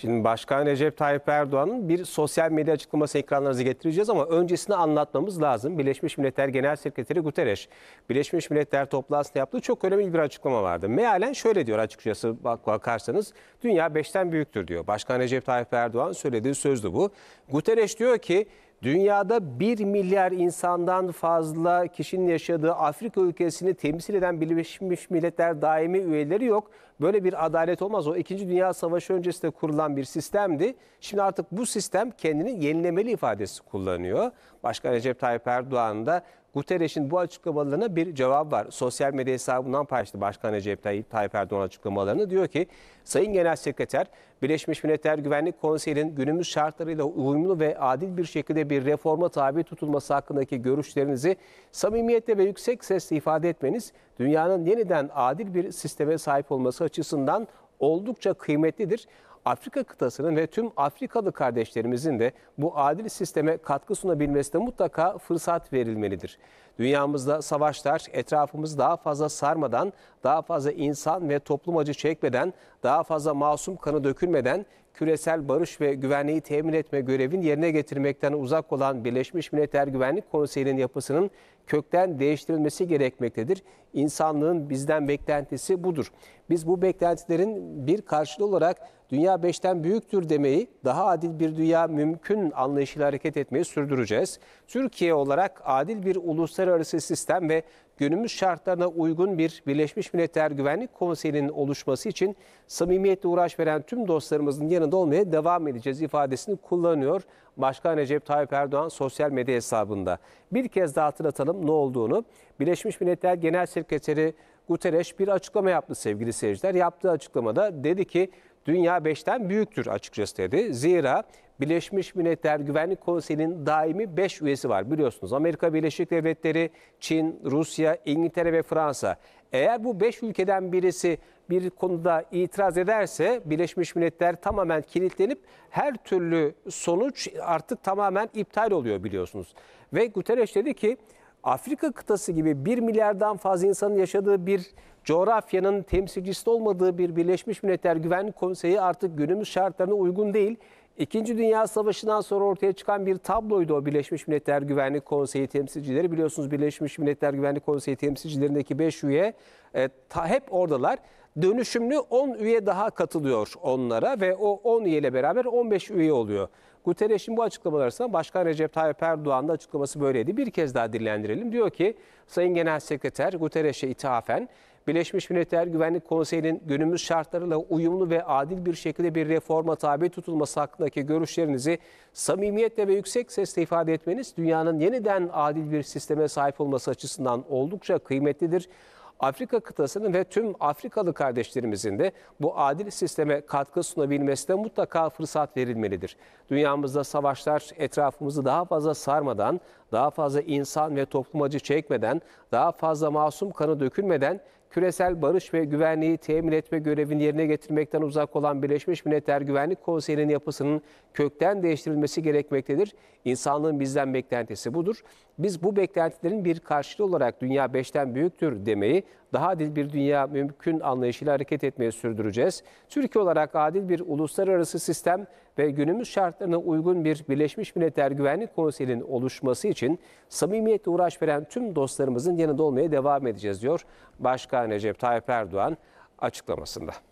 Şimdi Başkan Recep Tayyip Erdoğan'ın bir sosyal medya açıklaması ekranlarınıza getireceğiz ama öncesini anlatmamız lazım. Birleşmiş Milletler Genel Sekreteri Guterres, Birleşmiş Milletler toplantısında yaptığı çok önemli bir açıklama vardı. Mealen şöyle diyor açıkçası bakarsanız, dünya beşten büyüktür diyor. Başkan Recep Tayyip Erdoğan söylediği sözdü bu. Guterres diyor ki Dünyada 1 milyar insandan fazla kişinin yaşadığı Afrika ülkesini temsil eden Birleşmiş Milletler daimi üyeleri yok. Böyle bir adalet olmaz. O 2. Dünya Savaşı öncesinde kurulan bir sistemdi. Şimdi artık bu sistem kendini yenilemeli ifadesi kullanıyor. Başkan Recep Tayyip Erdoğan da Guterres'in bu açıklamalarına bir cevap var. Sosyal medya hesabından paylaştı Başkan Recep Tayyip Erdoğan açıklamalarını. Diyor ki Sayın Genel Sekreter Birleşmiş Milletler Güvenlik Konseyi'nin günümüz şartlarıyla uyumlu ve adil bir şekilde bir reforma tabi tutulması hakkındaki görüşlerinizi samimiyetle ve yüksek sesle ifade etmeniz dünyanın yeniden adil bir sisteme sahip olması açısından oldukça kıymetlidir. Afrika kıtasının ve tüm Afrikalı kardeşlerimizin de bu adil sisteme katkı sunabilmesi mutlaka fırsat verilmelidir. Dünyamızda savaşlar etrafımızı daha fazla sarmadan, daha fazla insan ve toplum acı çekmeden, daha fazla masum kanı dökülmeden küresel barış ve güvenliği temin etme görevin yerine getirmekten uzak olan Birleşmiş Milletler Güvenlik Konseyi'nin yapısının kökten değiştirilmesi gerekmektedir. İnsanlığın bizden beklentisi budur. Biz bu beklentilerin bir karşılığı olarak dünya beşten büyüktür demeyi, daha adil bir dünya mümkün anlayışıyla hareket etmeyi sürdüreceğiz. Türkiye olarak adil bir uluslararası sistem ve günümüz şartlarına uygun bir Birleşmiş Milletler Güvenlik Konseyi'nin oluşması için samimiyetle uğraş veren tüm dostlarımızın yanında olmaya devam edeceğiz ifadesini kullanıyor Başkan Recep Tayyip Erdoğan sosyal medya hesabında. Bir kez daha hatırlatalım ne olduğunu. Birleşmiş Milletler Genel Sekreteri Guterres bir açıklama yaptı sevgili seyirciler. Yaptığı açıklamada dedi ki dünya beşten büyüktür açıkçası dedi. Zira Birleşmiş Milletler Güvenlik Konseyi'nin daimi 5 üyesi var biliyorsunuz. Amerika Birleşik Devletleri, Çin, Rusya, İngiltere ve Fransa. Eğer bu 5 ülkeden birisi bir konuda itiraz ederse Birleşmiş Milletler tamamen kilitlenip her türlü sonuç artık tamamen iptal oluyor biliyorsunuz. Ve Guterres dedi ki Afrika kıtası gibi 1 milyardan fazla insanın yaşadığı bir coğrafyanın temsilcisi olmadığı bir Birleşmiş Milletler Güvenlik Konseyi artık günümüz şartlarına uygun değil. İkinci Dünya Savaşı'ndan sonra ortaya çıkan bir tabloydu o Birleşmiş Milletler Güvenlik Konseyi temsilcileri. Biliyorsunuz Birleşmiş Milletler Güvenlik Konseyi temsilcilerindeki 5 üye e, ta, hep oradalar. Dönüşümlü 10 üye daha katılıyor onlara ve o 10 üyeyle beraber 15 üye oluyor. Guterres'in bu açıklamaları Başkan Recep Tayyip Erdoğan'ın açıklaması böyleydi. Bir kez daha dillendirelim. Diyor ki Sayın Genel Sekreter Guterres'e ithafen Birleşmiş Milletler Güvenlik Konseyi'nin günümüz şartlarıyla uyumlu ve adil bir şekilde bir reforma tabi tutulması hakkındaki görüşlerinizi samimiyetle ve yüksek sesle ifade etmeniz dünyanın yeniden adil bir sisteme sahip olması açısından oldukça kıymetlidir. Afrika kıtasının ve tüm Afrikalı kardeşlerimizin de bu adil sisteme katkı sunabilmesine mutlaka fırsat verilmelidir. Dünyamızda savaşlar etrafımızı daha fazla sarmadan, daha fazla insan ve toplum acı çekmeden, daha fazla masum kanı dökülmeden küresel barış ve güvenliği temin etme görevini yerine getirmekten uzak olan Birleşmiş Milletler Güvenlik Konseyi'nin yapısının kökten değiştirilmesi gerekmektedir. İnsanlığın bizden beklentisi budur biz bu beklentilerin bir karşılığı olarak dünya beşten büyüktür demeyi daha adil bir dünya mümkün anlayışıyla hareket etmeye sürdüreceğiz. Türkiye olarak adil bir uluslararası sistem ve günümüz şartlarına uygun bir Birleşmiş Milletler Güvenlik Konseyi'nin oluşması için samimiyetle uğraş veren tüm dostlarımızın yanında olmaya devam edeceğiz diyor Başkan Recep Tayyip Erdoğan açıklamasında.